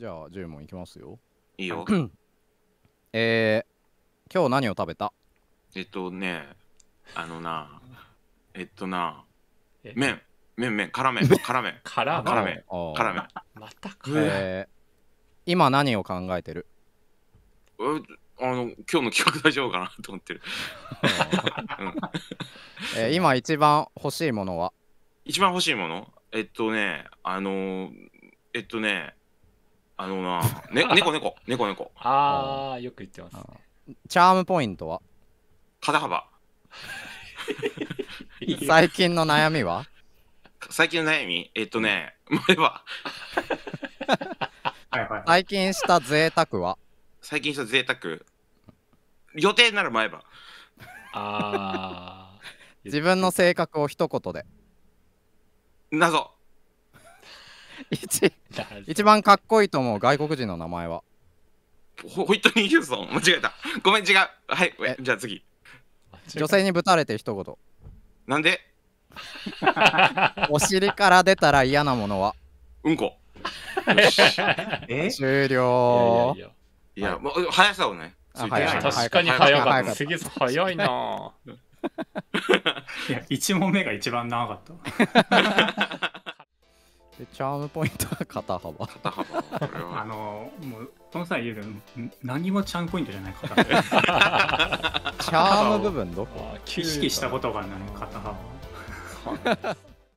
じゃあ10問いきますよいいよ えー、今日何を食べたえっとねあのな えっとな麺麺麺辛麺辛麺辛麺辛麺またか、えー、今何を考えてるえあの今日の企画大丈夫かなと思ってる、えー、今一番欲しいものは一番欲しいものえっとねあのー、えっとねあのな、ね、猫 猫、猫猫。ああ、よく言ってますね、チャームポイントは肩幅。最近の悩みは 最近の悩みえっとね、前は。いはい、最近した贅沢は最近した贅沢予定なら前歯ああ自分の性格を一言で謎一一番かっこいいと思う外国人の名前はホイットニー・ヒューソン間違えたごめん違うはいじゃあ次女性にぶたれて一言なんでお尻から出たら嫌なものはうんこ 終了いやもう速さをね確かに速かった関さ早いな いや1問目が一番長かった でチャームポイントは肩幅肩幅これはあのもうその際言うけど何もチャームポイントじゃない肩で チャーム部分どこ意識したことがない肩幅